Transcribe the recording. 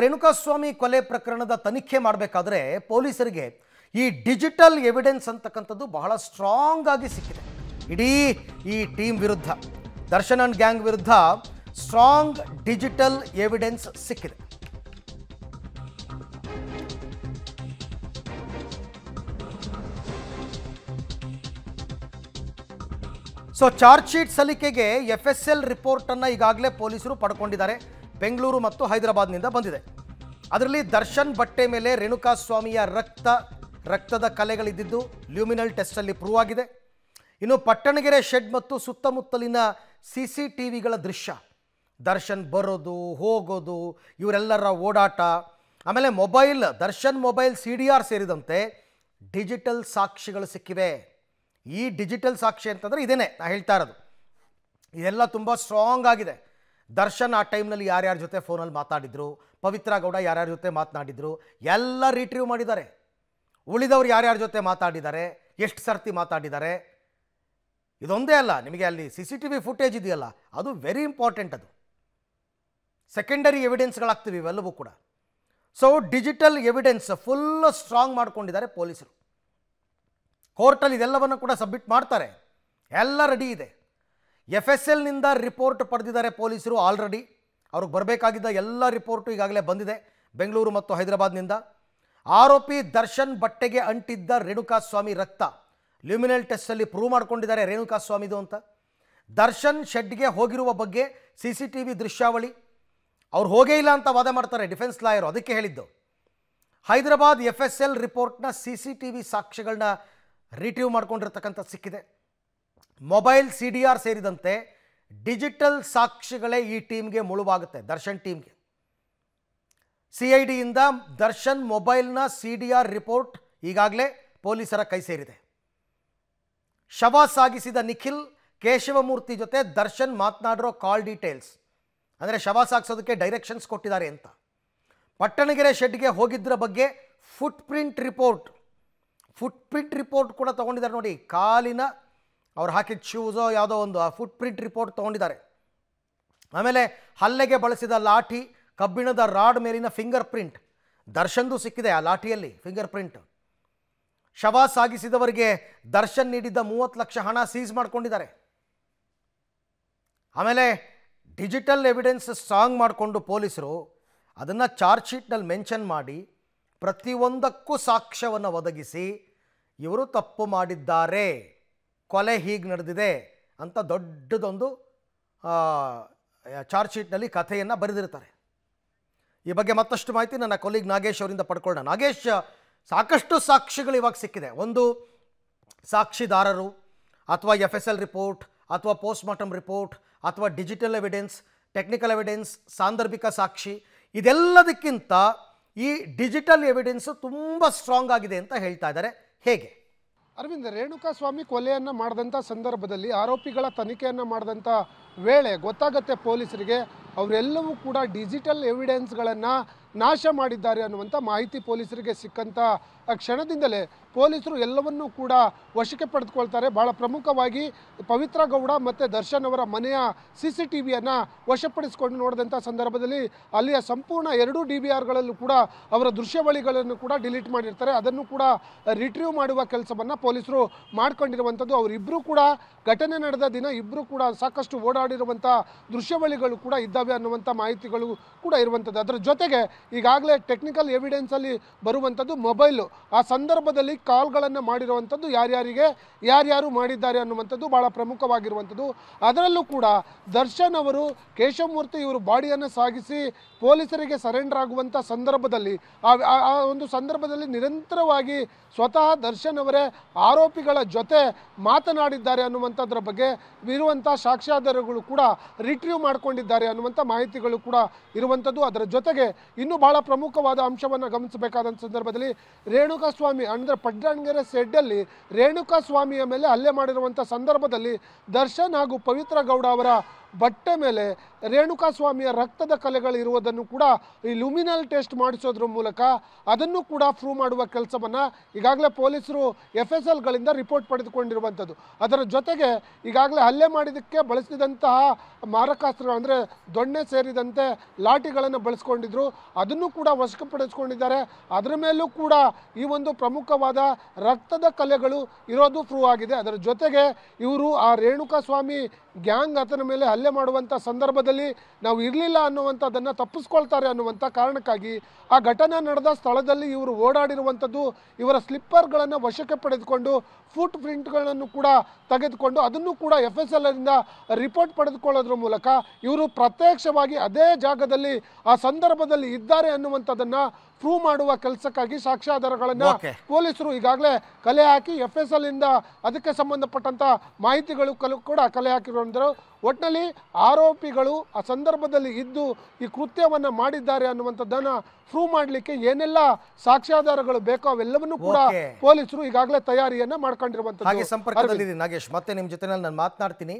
ರೇಣುಕಾಸ್ವಾಮಿ ಕೊಲೆ ಪ್ರಕರಣದ ತನಿಖೆ ಮಾಡಬೇಕಾದ್ರೆ ಪೊಲೀಸರಿಗೆ ಈ ಡಿಜಿಟಲ್ ಎವಿಡೆನ್ಸ್ ಅಂತಕ್ಕಂಥದ್ದು ಬಹಳ ಸ್ಟ್ರಾಂಗ್ ಆಗಿ ಸಿಕ್ಕಿದೆ ಇಡೀ ಈ ಟೀಮ್ ವಿರುದ್ಧ ದರ್ಶನ್ ಅಂಡ್ ಗ್ಯಾಂಗ್ ವಿರುದ್ಧ ಸ್ಟ್ರಾಂಗ್ ಡಿಜಿಟಲ್ ಎವಿಡೆನ್ಸ್ ಸಿಕ್ಕಿದೆ ಸೊ ಚಾರ್ಜ್ ಶೀಟ್ ಸಲ್ಲಿಕೆಗೆ ಎಫ್ ಎಸ್ ಎಲ್ ರಿಪೋರ್ಟನ್ನು ಈಗಾಗಲೇ ಪೊಲೀಸರು ಪಡ್ಕೊಂಡಿದ್ದಾರೆ ಬೆಂಗಳೂರು ಮತ್ತು ಹೈದರಾಬಾದ್ನಿಂದ ಬಂದಿದೆ ಅದರಲ್ಲಿ ದರ್ಶನ್ ಬಟ್ಟೆ ಮೇಲೆ ರೇಣುಕಾ ಸ್ವಾಮಿಯ ರಕ್ತ ರಕ್ತದ ಕಲೆಗಳಿದ್ದು ಲ್ಯೂಮಿನಲ್ ಟೆಸ್ಟಲ್ಲಿ ಪ್ರೂವ್ ಆಗಿದೆ ಇನ್ನು ಪಟ್ಟಣಗೆರೆ ಶೆಡ್ ಮತ್ತು ಸುತ್ತಮುತ್ತಲಿನ ಸಿ ಸಿ ಟಿ ವಿಗಳ ದೃಶ್ಯ ದರ್ಶನ್ ಬರೋದು ಹೋಗೋದು ಇವರೆಲ್ಲರ ಓಡಾಟ ಆಮೇಲೆ mobile Darshan mobile C D R ಸೇರಿದಂತೆ ಡಿಜಿಟಲ್ ಸಾಕ್ಷಿಗಳು ಸಿಕ್ಕಿವೆ ಈ ಡಿಜಿಟಲ್ ಸಾಕ್ಷಿ ಅಂತಂದರೆ ಇದೇನೆ ನಾನು ಹೇಳ್ತಾ ಇರೋದು ಇದೆಲ್ಲ ತುಂಬ ಸ್ಟ್ರಾಂಗ್ ಆಗಿದೆ ದರ್ಶನ್ ಆ ಟೈಮ್ನಲ್ಲಿ ಯಾರ್ಯಾರ ಜೊತೆ ಫೋನಲ್ಲಿ ಮಾತಾಡಿದರು ಪವಿತ್ರ ಗೌಡ ಯಾರ್ಯಾರ ಜೊತೆ ಮಾತನಾಡಿದರು ಎಲ್ಲ ರಿಟ್ರೀವ್ ಮಾಡಿದ್ದಾರೆ ಉಳಿದವರು ಯಾರ್ಯಾರ ಜೊತೆ ಮಾತಾಡಿದ್ದಾರೆ ಎಷ್ಟು ಸರ್ತಿ ಮಾತಾಡಿದ್ದಾರೆ ಇದೊಂದೇ ಅಲ್ಲ ನಿಮಗೆ ಅಲ್ಲಿ C C T V footage ಇದೆಯಲ್ಲ ಅದು ವೆರಿ ಇಂಪಾರ್ಟೆಂಟ್ ಅದು ಸೆಕೆಂಡರಿ ಎವಿಡೆನ್ಸ್ಗಳಾಗ್ತೀವಿ ಇವೆಲ್ಲವೂ ಕೂಡ so digital evidence full strong ಮಾಡ್ಕೊಂಡಿದ್ದಾರೆ ಪೊಲೀಸರು ಕೋರ್ಟಲ್ಲಿ ಇದೆಲ್ಲವನ್ನು ಕೂಡ ಸಬ್ಮಿಟ್ ಮಾಡ್ತಾರೆ ಎಲ್ಲ ರೆಡಿ ಇದೆ ಎಫ್ ಎಸ್ ಎಲ್ನಿಂದ ರಿಪೋರ್ಟ್ ಪಡೆದಿದ್ದಾರೆ ಪೊಲೀಸರು ಆಲ್ರೆಡಿ ಅವ್ರಿಗೆ ಬರಬೇಕಾಗಿದ್ದ ಎಲ್ಲ ರಿಪೋರ್ಟು ಈಗಾಗಲೇ ಬಂದಿದೆ ಬೆಂಗಳೂರು ಮತ್ತು ಹೈದರಾಬಾದ್ನಿಂದ ಆರೋಪಿ ದರ್ಶನ್ ಬಟ್ಟೆಗೆ ಅಂಟಿದ್ದ ರೇಣುಕಾಸ್ವಾಮಿ ರಕ್ತ ಲ್ಯೂಮಿನಲ್ ಟೆಸ್ಟಲ್ಲಿ ಪ್ರೂವ್ ಮಾಡ್ಕೊಂಡಿದ್ದಾರೆ ರೇಣುಕಾಸ್ವಾಮಿದು ಅಂತ ದರ್ಶನ್ ಶೆಡ್ಗೆ ಹೋಗಿರುವ ಬಗ್ಗೆ ಸಿ ಸಿ ಟಿ ವಿ ದೃಶ್ಯಾವಳಿ ಅವ್ರು ಹೋಗೇ ಇಲ್ಲ ಅಂತ ವಾದ ಮಾಡ್ತಾರೆ ಡಿಫೆನ್ಸ್ ಲಾಯರು ಅದಕ್ಕೆ ಹೇಳಿದ್ದು ಹೈದರಾಬಾದ್ ಎಫ್ ಎಸ್ ಎಲ್ ರಿಪೋರ್ಟ್ನ ಸಿ ಸಿ ಟಿ ವಿ ಸಾಕ್ಷ್ಯಗಳನ್ನ ರಿಟ್ರೀವ್ ಮಾಡ್ಕೊಂಡಿರ್ತಕ್ಕಂಥ ಸಿಕ್ಕಿದೆ ಮೊಬೈಲ್ ಸಿ ಡಿ ಆರ್ ಸೇರಿದಂತೆ ಡಿಜಿಟಲ್ ಸಾಕ್ಷಿಗಳೇ ಈ ಟೀಮ್ಗೆ ಮುಳುವಾಗುತ್ತೆ ದರ್ಶನ್ ಟೀಮ್ಗೆ ಸಿ ಐ ಡಿಯಿಂದ ದರ್ಶನ್ ಮೊಬೈಲ್ನ ಸಿ ಡಿ ಆರ್ ರಿಪೋರ್ಟ್ ಈಗಾಗಲೇ ಪೊಲೀಸರ ಕೈ ಸೇರಿದೆ ಶವ ಸಾಗಿಸಿದ ನಿಖಿಲ್ ಕೇಶವಮೂರ್ತಿ ಜೊತೆ ದರ್ಶನ್ ಮಾತನಾಡಿರೋ ಕಾಲ್ ಡೀಟೇಲ್ಸ್ ಅಂದರೆ ಶವ ಸಾಗಿಸೋದಕ್ಕೆ ಡೈರೆಕ್ಷನ್ಸ್ ಕೊಟ್ಟಿದ್ದಾರೆ ಅಂತ ಪಟ್ಟಣಗೆರೆ ಶೆಡ್ಗೆ ಹೋಗಿದ್ದರ ಬಗ್ಗೆ footprint report footprint report ಕೂಡ ತೊಗೊಂಡಿದ್ದಾರೆ ನೋಡಿ ಕಾಲಿನ ಅವ್ರು ಹಾಕಿದ ಶೂಸೋ ಯಾವುದೋ ಒಂದು ಆ ಫುಟ್ ಪ್ರಿಂಟ್ ರಿಪೋರ್ಟ್ ತೊಗೊಂಡಿದ್ದಾರೆ ಆಮೇಲೆ ಹಲ್ಲೆಗೆ ಬಳಸಿದ ಲಾಠಿ ಕಬ್ಬಿಣದ ರಾಡ್ ಮೇಲಿನ ಫಿಂಗರ್ ಪ್ರಿಂಟ್ ದರ್ಶನ್ದು ಸಿಕ್ಕಿದೆ ಆ ಲಾಠಿಯಲ್ಲಿ ಫಿಂಗರ್ ಪ್ರಿಂಟ್ ಶವ ಸಾಗಿಸಿದವರಿಗೆ ದರ್ಶನ್ ನೀಡಿದ್ದ ಮೂವತ್ತು ಲಕ್ಷ ಹಣ ಸೀಸ್ ಮಾಡ್ಕೊಂಡಿದ್ದಾರೆ ಆಮೇಲೆ ಡಿಜಿಟಲ್ ಎವಿಡೆನ್ಸ್ ಸಾಂಗ್ ಮಾಡಿಕೊಂಡು ಪೊಲೀಸರು ಅದನ್ನು ಚಾರ್ಜ್ ಶೀಟ್ನಲ್ಲಿ ಮೆನ್ಷನ್ ಮಾಡಿ ಪ್ರತಿಯೊಂದಕ್ಕೂ ಸಾಕ್ಷ್ಯವನ್ನು ಒದಗಿಸಿ ಇವರು ತಪ್ಪು ಮಾಡಿದ್ದಾರೆ ಕೊಲೆ ಹೀಗೆ ನಡೆದಿದೆ ಅಂತ ದೊಡ್ಡದೊಂದು ಚಾರ್ಜ್ ಶೀಟ್ನಲ್ಲಿ ಕಥೆಯನ್ನು ಬರೆದಿರ್ತಾರೆ ಈ ಬಗ್ಗೆ ಮತ್ತಷ್ಟು ಮಾಹಿತಿ ನನ್ನ ಕೊಲೀಗ್ ನಾಗೇಶ್ ಅವರಿಂದ ಪಡ್ಕೊಳ್ಳೋಣ ನಾಗೇಶ್ ಸಾಕಷ್ಟು ಸಾಕ್ಷಿಗಳು ಇವಾಗ ಸಿಕ್ಕಿದೆ ಒಂದು ಸಾಕ್ಷಿದಾರರು ಅಥವಾ ಎಫ್ ಎಸ್ ಎಲ್ ರಿಪೋರ್ಟ್ ಅಥವಾ ಮಾರ್ಟಮ್ ರಿಪೋರ್ಟ್ ಅಥವಾ ಡಿಜಿಟಲ್ ಎವಿಡೆನ್ಸ್ ಟೆಕ್ನಿಕಲ್ ಎವಿಡೆನ್ಸ್ ಸಾಂದರ್ಭಿಕ ಸಾಕ್ಷಿ ಇದೆಲ್ಲದಕ್ಕಿಂತ ಈ ಡಿಜಿಟಲ್ ಎವಿಡೆನ್ಸು ತುಂಬ ಸ್ಟ್ರಾಂಗ್ ಆಗಿದೆ ಅಂತ ಹೇಳ್ತಾ ಇದ್ದಾರೆ ಹೇಗೆ ಅರವಿಂದ್ ಸ್ವಾಮಿ ಕೊಲೆಯನ್ನು ಮಾಡಿದಂಥ ಸಂದರ್ಭದಲ್ಲಿ ಆರೋಪಿಗಳ ತನಿಖೆಯನ್ನು ಮಾಡಿದಂಥ ವೇಳೆ ಗೊತ್ತಾಗತ್ತೆ ಪೊಲೀಸರಿಗೆ ಅವರೆಲ್ಲವೂ ಕೂಡ ಡಿಜಿಟಲ್ ಎವಿಡೆನ್ಸ್ಗಳನ್ನು ನಾಶ ಮಾಡಿದ್ದಾರೆ ಅನ್ನುವಂಥ ಮಾಹಿತಿ ಪೊಲೀಸರಿಗೆ ಸಿಕ್ಕಂಥ ಕ್ಷಣದಿಂದಲೇ ಪೊಲೀಸರು ಎಲ್ಲವನ್ನೂ ಕೂಡ ವಶಕ್ಕೆ ಪಡೆದುಕೊಳ್ತಾರೆ ಭಾಳ ಪ್ರಮುಖವಾಗಿ ಪವಿತ್ರ ಗೌಡ ಮತ್ತು ದರ್ಶನ್ ಅವರ ಮನೆಯ ಸಿ ಸಿ ಟಿ ವಿಯನ್ನು ವಶಪಡಿಸಿಕೊಂಡು ನೋಡಿದಂಥ ಸಂದರ್ಭದಲ್ಲಿ ಅಲ್ಲಿಯ ಸಂಪೂರ್ಣ ಎರಡು ಡಿ ಬಿ ಆರ್ಗಳಲ್ಲೂ ಕೂಡ ಅವರ ದೃಶ್ಯವಳಿಗಳನ್ನು ಕೂಡ ಡಿಲೀಟ್ ಮಾಡಿರ್ತಾರೆ ಅದನ್ನು ಕೂಡ ರಿಟ್ರೀವ್ ಮಾಡುವ ಕೆಲಸವನ್ನು ಪೊಲೀಸರು ಮಾಡ್ಕೊಂಡಿರುವಂಥದ್ದು ಅವರಿಬ್ಬರೂ ಕೂಡ ಘಟನೆ ನಡೆದ ದಿನ ಇಬ್ಬರೂ ಕೂಡ ಸಾಕಷ್ಟು ಓಡಾಡಿರುವಂಥ ದೃಶ್ಯವಳಿಗಳು ಕೂಡ ಇದ್ದ ಇದ್ದಾವೆ ಅನ್ನುವಂಥ ಮಾಹಿತಿಗಳು ಕೂಡ ಇರುವಂಥದ್ದು ಅದರ ಜೊತೆಗೆ ಈಗಾಗಲೇ ಟೆಕ್ನಿಕಲ್ ಎವಿಡೆನ್ಸಲ್ಲಿ ಬರುವಂಥದ್ದು ಮೊಬೈಲು ಆ ಸಂದರ್ಭದಲ್ಲಿ ಕಾಲ್ಗಳನ್ನು ಮಾಡಿರುವಂಥದ್ದು ಯಾರ್ಯಾರಿಗೆ ಯಾರ್ಯಾರು ಮಾಡಿದ್ದಾರೆ ಅನ್ನುವಂಥದ್ದು ಭಾಳ ಪ್ರಮುಖವಾಗಿರುವಂಥದ್ದು ಅದರಲ್ಲೂ ಕೂಡ ದರ್ಶನ್ ಅವರು ಕೇಶವಮೂರ್ತಿ ಇವರು ಬಾಡಿಯನ್ನು ಸಾಗಿಸಿ ಪೊಲೀಸರಿಗೆ ಸರೆಂಡರ್ ಆಗುವಂಥ ಸಂದರ್ಭದಲ್ಲಿ ಆ ಒಂದು ಸಂದರ್ಭದಲ್ಲಿ ನಿರಂತರವಾಗಿ ಸ್ವತಃ ದರ್ಶನ್ ಅವರೇ ಆರೋಪಿಗಳ ಜೊತೆ ಮಾತನಾಡಿದ್ದಾರೆ ಅನ್ನುವಂಥದ್ರ ಬಗ್ಗೆ ಇರುವಂಥ ಸಾಕ್ಷ್ಯಾಧಾರಗಳು ಕೂಡ ರಿಟ್ರೀವ್ ಮಾಡಿಕೊಂಡಿದ್ದಾರೆ ಅನ್ನುವಂಥ ಮಾಹಿತಿಗಳು ಕೂಡ ಇರುವಂಥದ್ದು ಅದರ ಜೊತೆಗೆ ಇನ್ನೂ ಬಹಳ ಪ್ರಮುಖವಾದ ಅಂಶವನ್ನು ಗಮನಿಸಬೇಕಾದಂಥ ಸಂದರ್ಭದಲ್ಲಿ ರೇಣುಕಾ ಸ್ವಾಮಿ ಅಂದರೆ ಪಡ್ಡಣಗೆರೆ ಸೆಡ್ಡಲ್ಲಿ ರೇಣುಕಾ ಸ್ವಾಮಿಯ ಮೇಲೆ ಹಲ್ಲೆ ಮಾಡಿರುವಂಥ ಸಂದರ್ಭದಲ್ಲಿ ದರ್ಶನ್ ಹಾಗೂ ಪವಿತ್ರ ಗೌಡ ಅವರ ಬಟ್ಟೆ ಮೇಲೆ ರೇಣುಕಾ ಸ್ವಾಮಿಯ ರಕ್ತದ ಕಲೆಗಳಿರುವುದನ್ನು ಕೂಡ ಈ ಲುಮಿನಲ್ ಟೆಸ್ಟ್ ಮಾಡಿಸೋದ್ರ ಮೂಲಕ ಅದನ್ನು ಕೂಡ ಪ್ರೂವ್ ಮಾಡುವ ಕೆಲಸವನ್ನು ಈಗಾಗಲೇ ಪೊಲೀಸರು ಎಫ್ ಎಸ್ ಎಲ್ಗಳಿಂದ ರಿಪೋರ್ಟ್ ಪಡೆದುಕೊಂಡಿರುವಂಥದ್ದು ಅದರ ಜೊತೆಗೆ ಈಗಾಗಲೇ ಹಲ್ಲೆ ಮಾಡಿದ್ದಕ್ಕೆ ಬಳಸಿದಂತಹ ಮಾರಕಾಸ್ತ್ರ ಅಂದರೆ ದೊಣ್ಣೆ ಸೇರಿದಂತೆ ಲಾಠಿಗಳನ್ನು ಬಳಸ್ಕೊಂಡಿದ್ರು ಅದನ್ನು ಕೂಡ ವಶಕ್ಕೆ ಅದರ ಮೇಲೂ ಕೂಡ ಈ ಒಂದು ಪ್ರಮುಖವಾದ ರಕ್ತದ ಕಲೆಗಳು ಇರೋದು ಪ್ರೂವ್ ಆಗಿದೆ ಅದರ ಜೊತೆಗೆ ಇವರು ಆ ರೇಣುಕಾ ಸ್ವಾಮಿ ಗ್ಯಾಂಗ್ ಆತನ ಮೇಲೆ ಹಲ್ಲೆ ಮಾಡುವಂಥ ಸಂದರ್ಭದಲ್ಲಿ ನಾವು ಇರಲಿಲ್ಲ ಅನ್ನುವಂಥದ್ದನ್ನು ತಪ್ಪಿಸ್ಕೊಳ್ತಾರೆ ಅನ್ನುವಂಥ ಕಾರಣಕ್ಕಾಗಿ ಆ ಘಟನೆ ನಡೆದ ಸ್ಥಳದಲ್ಲಿ ಇವರು ಓಡಾಡಿರುವಂಥದ್ದು ಇವರ ಸ್ಲಿಪ್ಪರ್ಗಳನ್ನು ವಶಕ್ಕೆ ಪಡೆದುಕೊಂಡು ಫುಟ್ ಪ್ರಿಂಟ್ಗಳನ್ನು ಕೂಡ ತೆಗೆದುಕೊಂಡು ಅದನ್ನು ಕೂಡ ಎಫ್ ಎಸ್ ಎಲ್ರಿಂದ ರಿಪೋರ್ಟ್ ಪಡೆದುಕೊಳ್ಳೋದ್ರ ಮೂಲಕ ಇವರು ಪ್ರತ್ಯಕ್ಷವಾಗಿ ಅದೇ ಜಾಗದಲ್ಲಿ ಆ ಸಂದರ್ಭದಲ್ಲಿ ಇದ್ದಾರೆ ಅನ್ನುವಂಥದ್ದನ್ನು ಪ್ರೂವ್ ಮಾಡುವ ಕೆಲಸಕ್ಕಾಗಿ ಸಾಕ್ಷ್ಯಾಧಾರಗಳನ್ನು ಪೊಲೀಸರು ಈಗಾಗಲೇ ಕಲೆ ಹಾಕಿ ಎಫ್ ಎಸ್ ಎಲ್ ಇಂದ ಅದಕ್ಕೆ ಸಂಬಂಧಪಟ್ಟಂತ ಮಾಹಿತಿಗಳು ಕೂಡ ಕಲೆ ಹಾಕಿರುವಂತರು ಒಟ್ಟಿನಲ್ಲಿ ಆರೋಪಿಗಳು ಆ ಸಂದರ್ಭದಲ್ಲಿ ಇದ್ದು ಈ ಕೃತ್ಯವನ್ನು ಮಾಡಿದ್ದಾರೆ ಅನ್ನುವಂಥದ್ದನ್ನು ಪ್ರೂವ್ ಮಾಡಲಿಕ್ಕೆ ಏನೆಲ್ಲ ಸಾಕ್ಷ್ಯಾಧಾರಗಳು ಬೇಕೋ ಅವೆಲ್ಲವನ್ನೂ ಕೂಡ ಪೊಲೀಸರು ಈಗಾಗಲೇ ತಯಾರಿಯನ್ನು ಹಾಗೆ ಸಂಪರ್ಕದಲ್ಲಿ ನಾಗೇಶ್ ಮತ್ತೆ ನಿಮ್ಮ ಜೊತೆ ನಾನು ಮಾತನಾಡ್ತೀನಿ